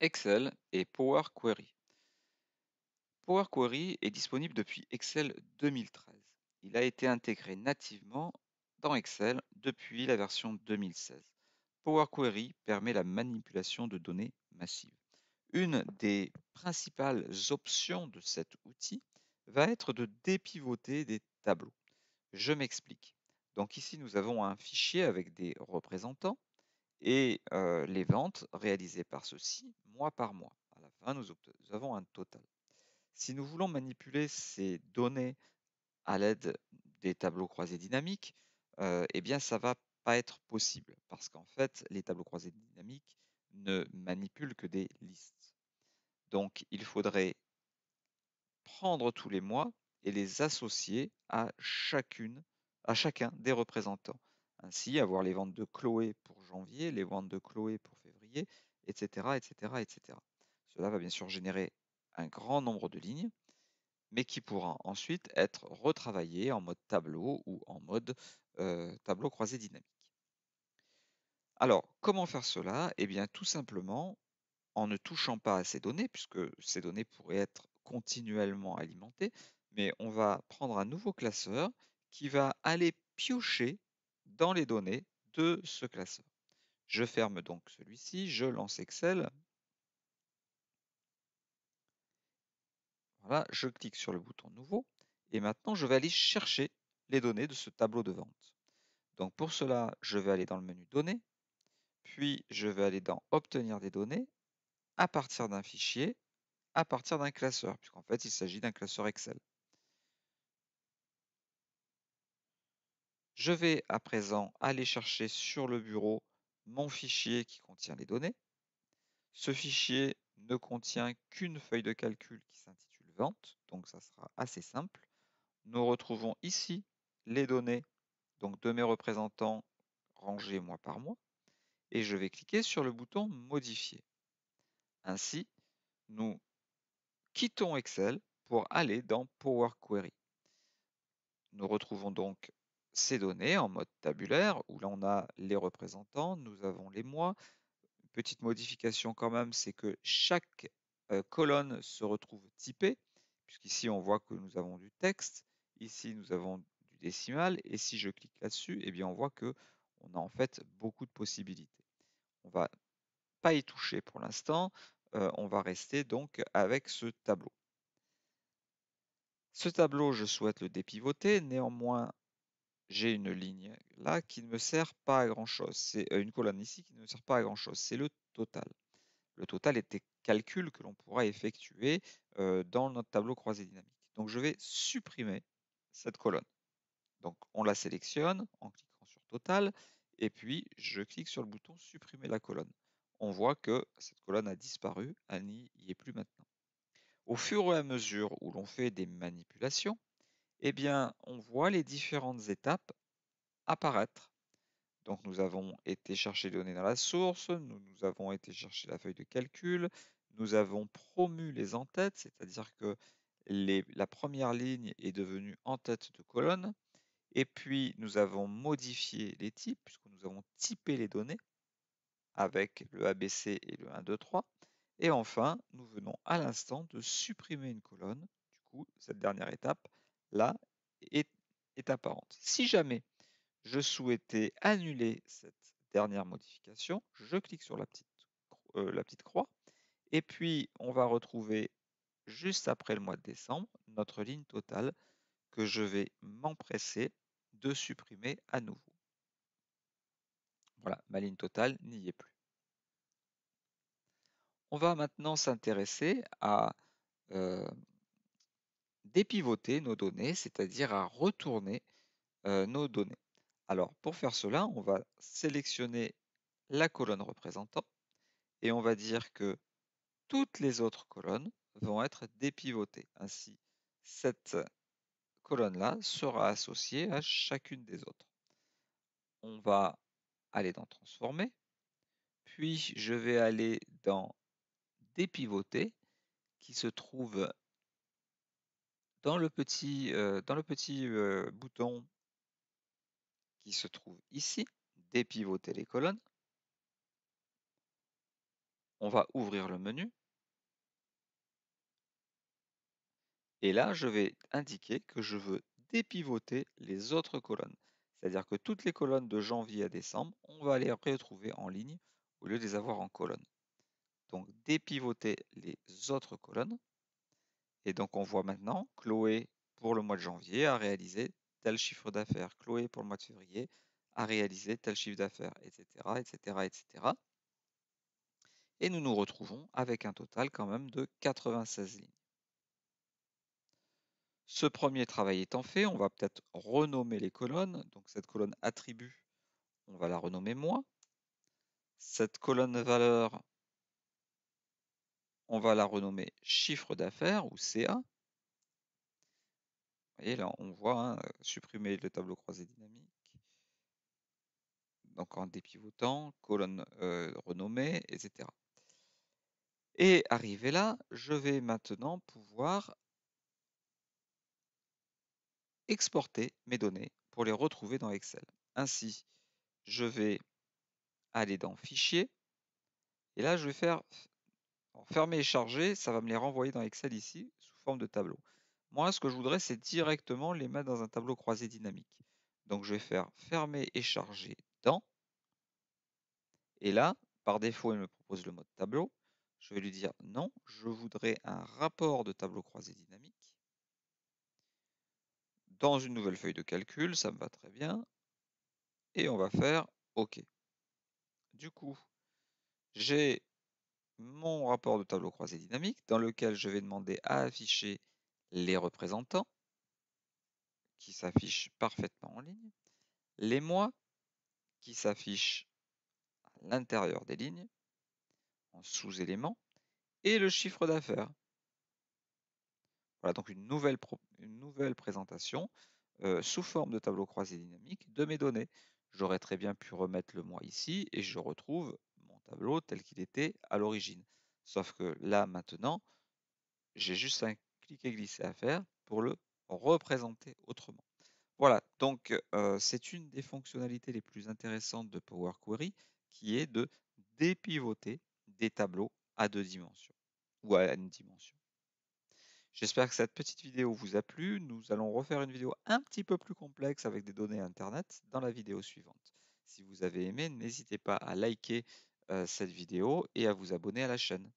Excel et Power Query. Power Query est disponible depuis Excel 2013. Il a été intégré nativement dans Excel depuis la version 2016. Power Query permet la manipulation de données massives. Une des principales options de cet outil va être de dépivoter des tableaux. Je m'explique. Donc ici, nous avons un fichier avec des représentants et euh, les ventes réalisées par ceux-ci mois par mois. À la fin, nous avons un total. Si nous voulons manipuler ces données à l'aide des tableaux croisés dynamiques, euh, eh bien, ça va pas être possible parce qu'en fait, les tableaux croisés dynamiques ne manipulent que des listes. Donc, il faudrait prendre tous les mois et les associer à chacune, à chacun des représentants. Ainsi, avoir les ventes de Chloé pour janvier, les ventes de Chloé pour février etc., etc., etc. Cela va bien sûr générer un grand nombre de lignes, mais qui pourra ensuite être retravaillé en mode tableau ou en mode tableau croisé dynamique. Alors, comment faire cela Eh bien, tout simplement en ne touchant pas à ces données, puisque ces données pourraient être continuellement alimentées, mais on va prendre un nouveau classeur qui va aller piocher dans les données de ce classeur. Je ferme donc celui-ci, je lance Excel. Voilà, je clique sur le bouton Nouveau. Et maintenant, je vais aller chercher les données de ce tableau de vente. Donc pour cela, je vais aller dans le menu Données, puis je vais aller dans Obtenir des données à partir d'un fichier, à partir d'un classeur, puisqu'en fait, il s'agit d'un classeur Excel. Je vais à présent aller chercher sur le bureau mon fichier qui contient les données. Ce fichier ne contient qu'une feuille de calcul qui s'intitule vente, donc ça sera assez simple. Nous retrouvons ici les données donc de mes représentants rangés mois par mois et je vais cliquer sur le bouton modifier. Ainsi, nous quittons Excel pour aller dans Power Query. Nous retrouvons donc ces données en mode tabulaire, où là on a les représentants, nous avons les mois. Une petite modification quand même, c'est que chaque euh, colonne se retrouve typée, puisqu'ici on voit que nous avons du texte, ici nous avons du décimal, et si je clique là-dessus, eh bien on voit que on a en fait beaucoup de possibilités. On va pas y toucher pour l'instant, euh, on va rester donc avec ce tableau. Ce tableau, je souhaite le dépivoter, néanmoins j'ai une ligne là qui ne me sert pas à grand-chose. C'est euh, une colonne ici qui ne me sert pas à grand-chose. C'est le total. Le total est des calculs que l'on pourra effectuer dans notre tableau croisé dynamique. Donc je vais supprimer cette colonne. Donc on la sélectionne en cliquant sur total et puis je clique sur le bouton supprimer la colonne. On voit que cette colonne a disparu, elle n'y est plus maintenant. Au fur et à mesure où l'on fait des manipulations, eh bien, on voit les différentes étapes apparaître. Donc nous avons été chercher les données dans la source, nous, avons été chercher la feuille de calcul, nous avons promu les entêtes, c'est-à-dire que la première ligne est devenue en-tête de colonne, et puis nous avons modifié les types, puisque nous avons typé les données avec le ABC et le 1, 2, 3, et enfin nous venons à l'instant de supprimer une colonne, du coup cette dernière étape, là est, apparente. Si jamais je souhaitais annuler cette dernière modification, je clique sur la petite, euh, la petite croix et puis on va retrouver juste après le mois de décembre notre ligne totale que je vais m'empresser de supprimer à nouveau. Voilà, ma ligne totale n'y est plus. On va maintenant s'intéresser à euh, dépivoter nos données, c'est-à-dire à retourner nos données. Alors, pour faire cela, on va sélectionner la colonne représentant et on va dire que toutes les autres colonnes vont être dépivotées. Ainsi, cette colonne-là sera associée à chacune des autres. On va aller dans Transformer, puis je vais aller dans Dépivoter, qui se trouve dans le petit, dans le petit bouton qui se trouve ici, dépivoter les colonnes, on va ouvrir le menu. Et là, je vais indiquer que je veux dépivoter les autres colonnes. C'est-à-dire que toutes les colonnes de janvier à décembre, on va les retrouver en ligne au lieu de les avoir en colonne. Donc dépivoter les autres colonnes. Et donc, on voit maintenant, Chloé, pour le mois de janvier, a réalisé tel chiffre d'affaires. Chloé, pour le mois de février, a réalisé tel chiffre d'affaires, etc., etc., etc. Et nous nous retrouvons avec un total quand même de 96 lignes. Ce premier travail étant fait, on va peut-être renommer les colonnes. Donc cette colonne attribut, on va la renommer moins. Cette colonne valeur, on va la renommer chiffre d'affaires ou CA. et là, on voit hein, supprimer le tableau croisé dynamique. Donc en dépivotant, colonne euh, renommée, etc. Et arrivé là, je vais maintenant pouvoir exporter mes données pour les retrouver dans Excel. Ainsi, je vais aller dans Fichier, et là, je vais faire fermer et charger, ça va me les renvoyer dans Excel ici sous forme de tableau. Moi, ce que je voudrais, c'est directement les mettre dans un tableau croisé dynamique. Donc, je vais faire fermer et charger dans. Et là, par défaut, il me propose le mode tableau. Je vais lui dire non, je voudrais un rapport de tableau croisé dynamique. Dans une nouvelle feuille de calcul, ça me va très bien. Et on va faire OK. Du coup, j'ai mon rapport de tableau croisé dynamique dans lequel je vais demander à afficher les représentants qui s'affichent parfaitement en ligne, les mois qui s'affichent à l'intérieur des lignes en sous-éléments et le chiffre d'affaires. Voilà donc une nouvelle, une nouvelle présentation euh, sous forme de tableau croisé dynamique de mes données. J'aurais très bien pu remettre le mois ici et je retrouve tableau tel qu'il était à l'origine. Sauf que là, maintenant, j'ai juste un clic et glisser à faire pour le représenter autrement. Voilà, donc euh, c'est une des fonctionnalités les plus intéressantes de Power Query qui est de dépivoter des tableaux à deux dimensions ou à une dimension. J'espère que cette petite vidéo vous a plu. Nous allons refaire une vidéo un petit peu plus complexe avec des données Internet dans la vidéo suivante. Si vous avez aimé, n'hésitez pas à liker euh, cette vidéo et à vous abonner à la chaîne.